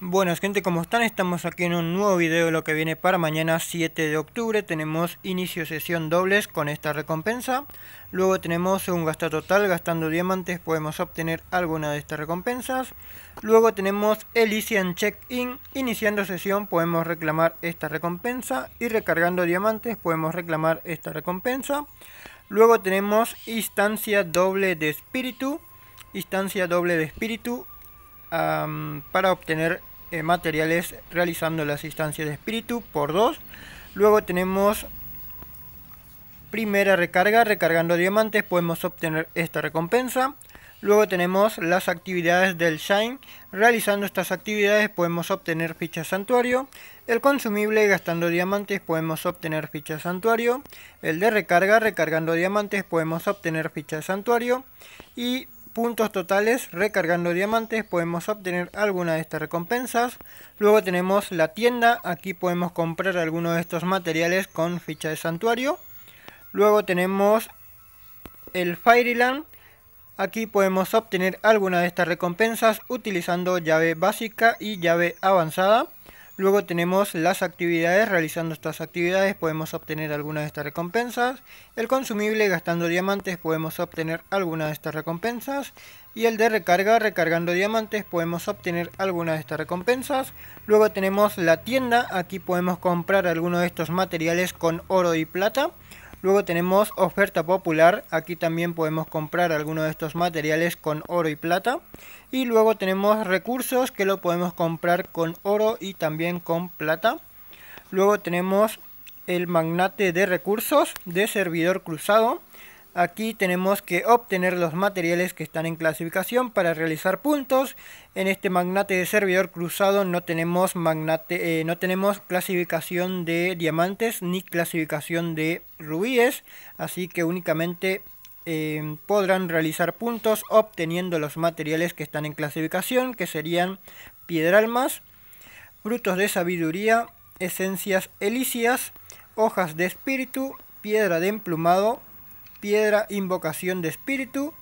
Buenas gente, ¿cómo están? Estamos aquí en un nuevo video de lo que viene para mañana 7 de octubre. Tenemos inicio sesión dobles con esta recompensa. Luego tenemos un gasto total, gastando diamantes podemos obtener alguna de estas recompensas. Luego tenemos Elysian Check-in, iniciando sesión podemos reclamar esta recompensa y recargando diamantes podemos reclamar esta recompensa. Luego tenemos instancia doble de espíritu, instancia doble de espíritu. para obtener eh, materiales realizando las instancias de espíritu por 2. Luego tenemos primera recarga, recargando diamantes podemos obtener esta recompensa. Luego tenemos las actividades del Shine. Realizando estas actividades podemos obtener ficha santuario. El consumible gastando diamantes podemos obtener ficha santuario. El de recarga recargando diamantes podemos obtener ficha santuario. Y puntos totales recargando diamantes podemos obtener alguna de estas recompensas. Luego tenemos la tienda, aquí podemos comprar alguno de estos materiales con ficha de santuario. Luego tenemos el fireland aquí podemos obtener alguna de estas recompensas utilizando llave básica y llave avanzada. Luego tenemos las actividades, realizando estas actividades podemos obtener alguna de estas recompensas. El consumible, gastando diamantes, podemos obtener alguna de estas recompensas. Y el de recarga, recargando diamantes, podemos obtener alguna de estas recompensas. Luego tenemos la tienda, aquí podemos comprar alguno de estos materiales con oro y plata. Luego tenemos oferta popular, aquí también podemos comprar algunos de estos materiales con oro y plata. Y luego tenemos recursos que lo podemos comprar con oro y también con plata. Luego tenemos el magnate de recursos de servidor cruzado. Aquí tenemos que obtener los materiales que están en clasificación para realizar puntos. En este magnate de servidor cruzado no tenemos, magnate, eh, no tenemos clasificación de diamantes ni clasificación de rubíes. Así que únicamente eh, podrán realizar puntos obteniendo los materiales que están en clasificación. Que serían piedra almas, frutos de sabiduría, esencias elícias, hojas de espíritu, piedra de emplumado piedra invocación de espíritu,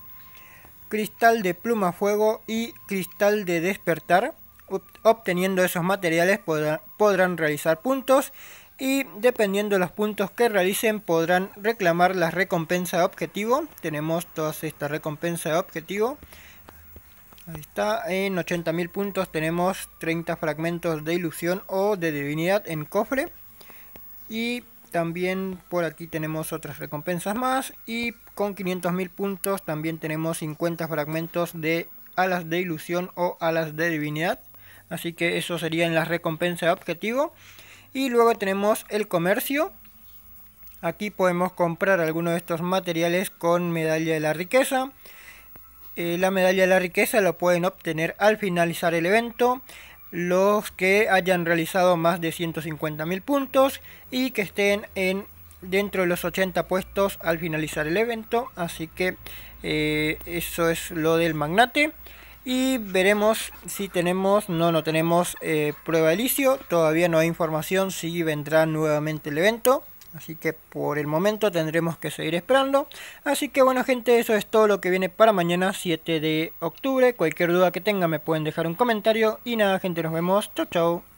cristal de pluma fuego y cristal de despertar. Obteniendo esos materiales podrán, realizar puntos y dependiendo de los puntos que realicen podrán reclamar la recompensa de objetivo. Tenemos todas estas recompensa de objetivo. Ahí está, en 80.000 puntos tenemos 30 fragmentos de ilusión o de divinidad en cofre. Y también por aquí tenemos otras recompensas más. Y con 500.000 puntos también tenemos 50 fragmentos de alas de ilusión o alas de divinidad. Así que eso en las recompensas de objetivo. Y luego tenemos el comercio. Aquí podemos comprar algunos de estos materiales con medalla de la riqueza. Eh, la medalla de la riqueza lo pueden obtener al finalizar el evento los que hayan realizado más de 150.000 puntos y que estén dentro de los 80 puestos al finalizar el evento. Así que eh, eso es lo del magnate. Y veremos si tenemos, no, no tenemos eh, prueba de licio. Todavía no hay información si vendrá nuevamente el evento. Así que por el momento tendremos que seguir esperando. Así que bueno gente, eso es todo lo que viene para mañana 7 de octubre. Cualquier duda que tengan me pueden dejar un comentario. Y nada gente, nos vemos. Chau chau.